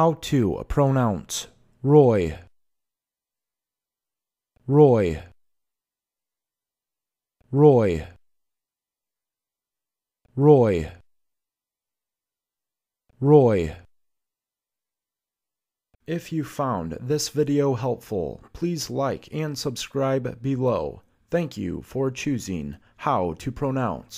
How to pronounce Roy. Roy. Roy. Roy. Roy. If you found this video helpful, please like and subscribe below. Thank you for choosing how to pronounce.